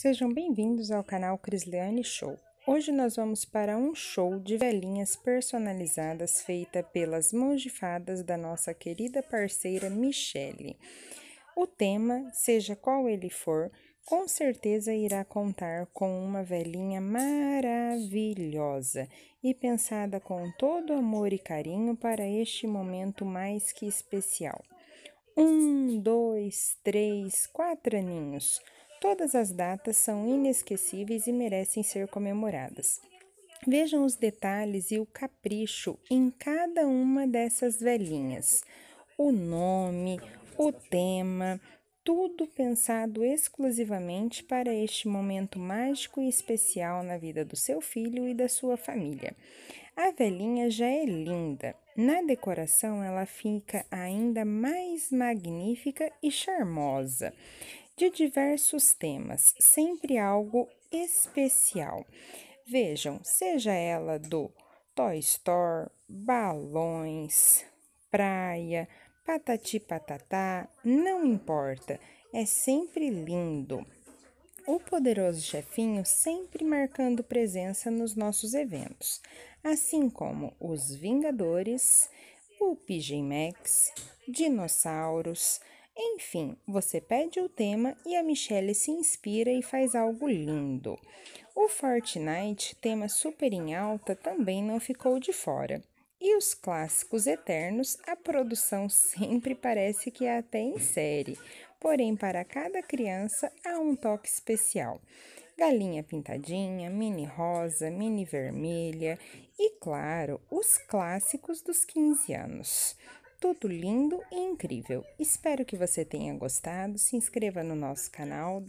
Sejam bem-vindos ao canal Crisliane Show. Hoje nós vamos para um show de velhinhas personalizadas feita pelas mãos de fadas da nossa querida parceira Michele. O tema, seja qual ele for, com certeza irá contar com uma velhinha maravilhosa e pensada com todo amor e carinho para este momento mais que especial. Um, dois, três, quatro aninhos. Todas as datas são inesquecíveis e merecem ser comemoradas. Vejam os detalhes e o capricho em cada uma dessas velhinhas. O nome, o tema, tudo pensado exclusivamente para este momento mágico e especial na vida do seu filho e da sua família. A velhinha já é linda. Na decoração, ela fica ainda mais magnífica e charmosa de diversos temas, sempre algo especial. Vejam, seja ela do Toy Store, balões, praia, patati patatá, não importa, é sempre lindo. O poderoso chefinho sempre marcando presença nos nossos eventos, assim como os Vingadores, o Pigeon Max, dinossauros, enfim, você pede o tema e a Michelle se inspira e faz algo lindo. O Fortnite, tema super em alta, também não ficou de fora. E os clássicos eternos, a produção sempre parece que é até em série, porém para cada criança há um toque especial. Galinha pintadinha, mini rosa, mini vermelha e, claro, os clássicos dos 15 anos tudo lindo e incrível. Espero que você tenha gostado. Se inscreva no nosso canal,